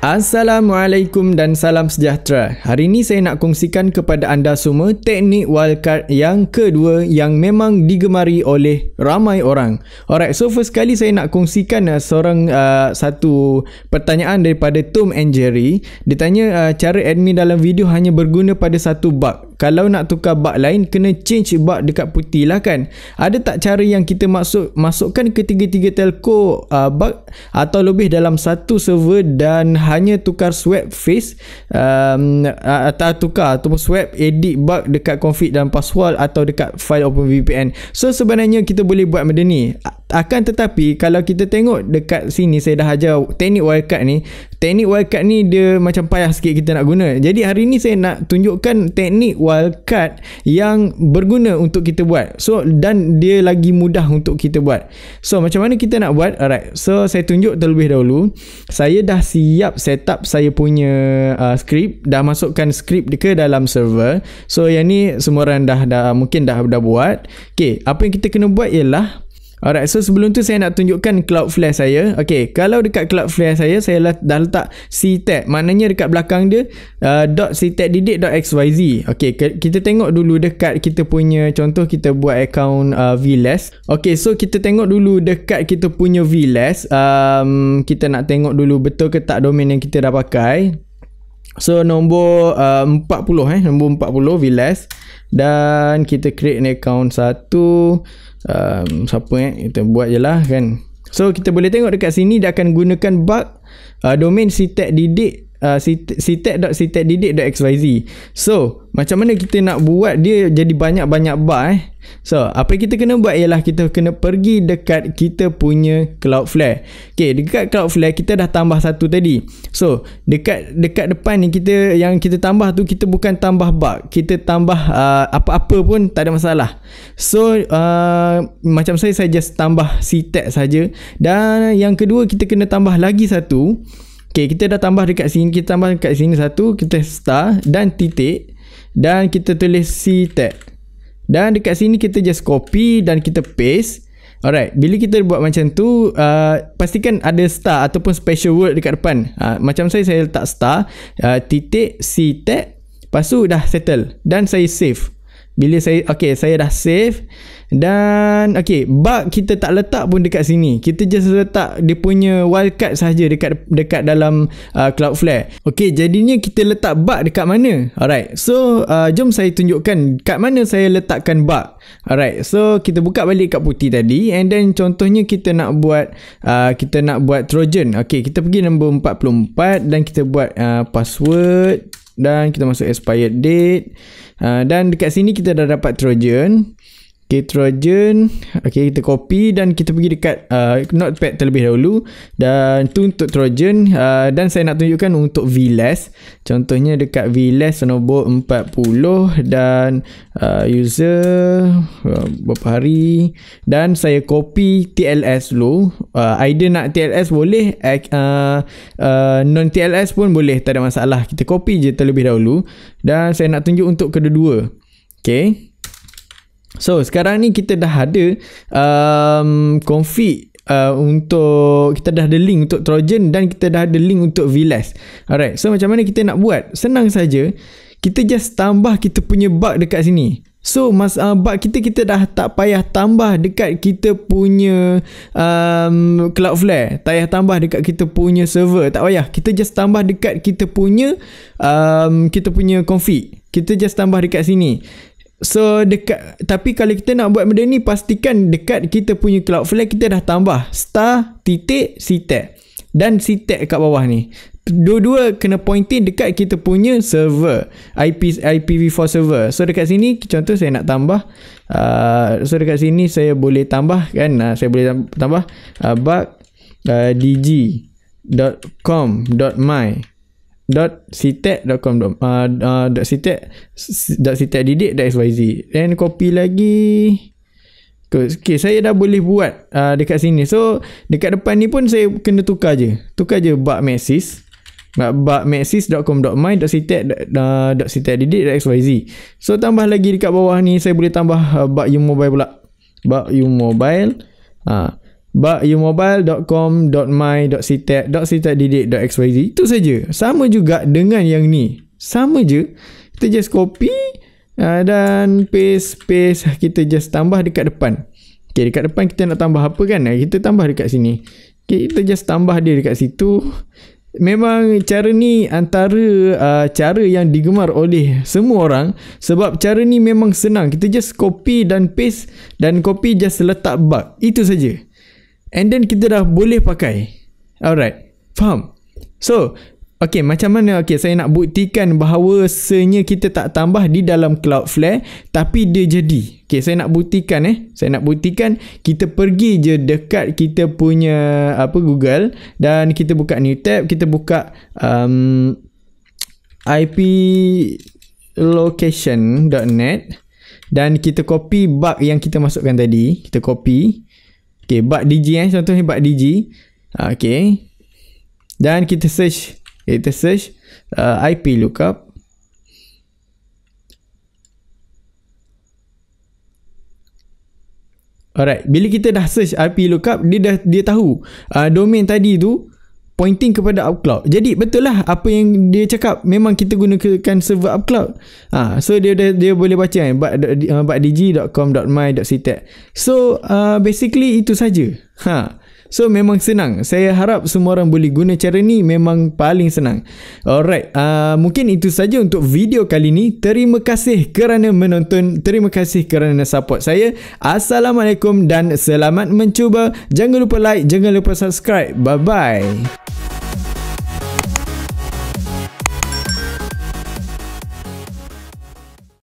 Assalamualaikum dan salam sejahtera. Hari ini saya nak kongsikan kepada anda semua teknik wildcard yang kedua yang memang digemari oleh ramai orang. Alright, so first kali saya nak kongsikan uh, seorang uh, satu pertanyaan daripada Tom and Jerry. Dia tanya uh, cara admin dalam video hanya berguna pada satu bug. Kalau nak tukar bug lain, kena change bug dekat putih lah kan. Ada tak cara yang kita masuk masukkan ketiga-tiga telco uh, bug atau lebih dalam satu server dan hanya tukar swap face um, atau tukar atau swap edit bug dekat config dan password atau dekat file OpenVPN. So sebenarnya kita boleh buat benda ni akan tetapi kalau kita tengok dekat sini saya dah ajar teknik wildcard ni teknik wildcard ni dia macam payah sikit kita nak guna jadi hari ni saya nak tunjukkan teknik wildcard yang berguna untuk kita buat so dan dia lagi mudah untuk kita buat so macam mana kita nak buat alright so saya tunjuk terlebih dahulu saya dah siap set up. saya punya uh, script dah masukkan script ke dalam server so yang ni semua orang dah, dah mungkin dah, dah buat Okay. apa yang kita kena buat ialah Alright, so sebelum tu saya nak tunjukkan Cloudflare saya. Okay, kalau dekat Cloudflare saya, saya lah dah letak C-tag. Maknanya dekat belakang dia, uh, .c-tag didik.xyz. Okay, ke, kita tengok dulu dekat kita punya, contoh kita buat account uh, VLess. Okay, so kita tengok dulu dekat kita punya VLess. Um, kita nak tengok dulu betul ke tak domain yang kita dah pakai. So, nombor uh, 40 eh, nombor 40 VLess. Dan kita create ni account satu um, siapa eh kita buat je lah kan so kita boleh tengok dekat sini dia akan gunakan bug uh, domain ctag didik uh, ctec.ctecdidik.xyz So, macam mana kita nak buat dia jadi banyak-banyak bar eh? So, apa kita kena buat ialah kita kena pergi dekat kita punya Cloudflare. Okay, dekat Cloudflare kita dah tambah satu tadi. So, dekat dekat depan ni kita yang kita tambah tu kita bukan tambah bug. Kita tambah uh, apa-apa pun tak ada masalah. So, uh, macam saya, saya just tambah CTAC saja. Dan yang kedua kita kena tambah lagi satu. Okay, kita dah tambah dekat sini. Kita tambah dekat sini satu. Kita star dan titik. Dan kita tulis C tag. Dan dekat sini kita just copy dan kita paste. Alright, bila kita buat macam tu, uh, pastikan ada star ataupun special word dekat depan. Uh, macam saya, saya letak star, uh, titik, C tag. Lepas tu dah settle. Dan saya save. Bila saya Okay saya dah save Dan Okay Bug kita tak letak pun dekat sini Kita just letak Dia punya wildcard sahaja Dekat dekat dalam uh, Cloudflare Okay jadinya kita letak bug dekat mana Alright So uh, Jom saya tunjukkan Dekat mana saya letakkan bug Alright So kita buka balik kat putih tadi And then contohnya kita nak buat uh, Kita nak buat Trojan Okay kita pergi nombor 44 Dan kita buat uh, password Dan kita masuk expired date Ah, dan dekat sini kita dah dapat Trojan Ketrogen, Trojan. Okay, kita copy dan kita pergi dekat uh, notepad terlebih dahulu. Dan tu untuk Trojan. Uh, dan saya nak tunjukkan untuk VLAS. Contohnya dekat VLAS nombor 40 dan uh, user beberapa uh, hari. Dan saya copy TLS dulu. Uh, either nak TLS boleh. Uh, uh, Non-TLS pun boleh. Tak ada masalah. Kita copy je terlebih dahulu. Dan saya nak tunjuk untuk kedua-dua. Okay. So sekarang ni kita dah ada um, config uh, untuk kita dah ada link untuk Trojan dan kita dah ada link untuk VLAS. Alright. So macam mana kita nak buat? Senang saja. Kita just tambah kita punya bug dekat sini. So mas uh, bug kita kita dah tak payah tambah dekat kita punya um, Cloudflare. Tak payah tambah dekat kita punya server. Tak payah. Kita just tambah dekat kita punya um, kita punya config. Kita just tambah dekat sini. So dekat tapi kalau kita nak buat benda ni pastikan dekat kita punya Cloudflare kita dah tambah star titik c e dan e c kat bawah ni. Dua-dua kena pointing dekat kita punya server IP IPv4 server. So dekat sini contoh saya nak tambah uh, so dekat sini saya boleh tambah kan uh, saya boleh tambah uh, bug uh, dg.com.my dot ctech dot com dot uh, ctech uh, dot ctech didik dot xyz then copy lagi Okay, saya dah boleh buat uh, dekat sini. So, dekat depan ni pun saya kena tukar je. Tukar je bug maxis. Bug maxis.com.my.citec.citec.didik.xyz uh, So, tambah lagi dekat bawah ni saya boleh tambah uh, bug you mobile pula. Bug you mobile. Uh, bakumobile.com.my.citec.citec.didik.xyz itu saja sama juga dengan yang ni sama je kita just copy uh, dan paste paste kita just tambah dekat depan Okay, dekat depan kita nak tambah apa kan? Kita tambah dekat sini. Okay, kita just tambah dia dekat situ. Memang cara ni antara uh, cara yang digemar oleh semua orang sebab cara ni memang senang. Kita just copy dan paste dan copy just letak bug. Itu saja. And then kita dah boleh pakai. Alright. Faham? So, okay macam mana? Okay, saya nak buktikan bahawa senya kita tak tambah di dalam Cloudflare tapi dia jadi. Okay, saya nak buktikan eh. Saya nak buktikan kita pergi je dekat kita punya apa Google dan kita buka new tab, kita buka um, IP location.net dan kita copy bug yang kita masukkan tadi. Kita copy Okay, bug DG eh. Contohnya bug DG. Ah, okay. Dan kita search. Eh, kita search uh, ah, IP lookup. Alright, bila kita dah search IP lookup, dia dah dia tahu uh, domain tadi tu pointing kepada upcloud jadi betul lah apa yang dia cakap memang kita gunakan server upcloud ha, so dia, dia dia boleh baca kan but.dg.com.my.ctech so uh, basically itu saja ha. So memang senang Saya harap semua orang boleh guna cara ni Memang paling senang Alright uh, Mungkin itu saja untuk video kali ni Terima kasih kerana menonton Terima kasih kerana support saya Assalamualaikum dan selamat mencuba Jangan lupa like Jangan lupa subscribe Bye bye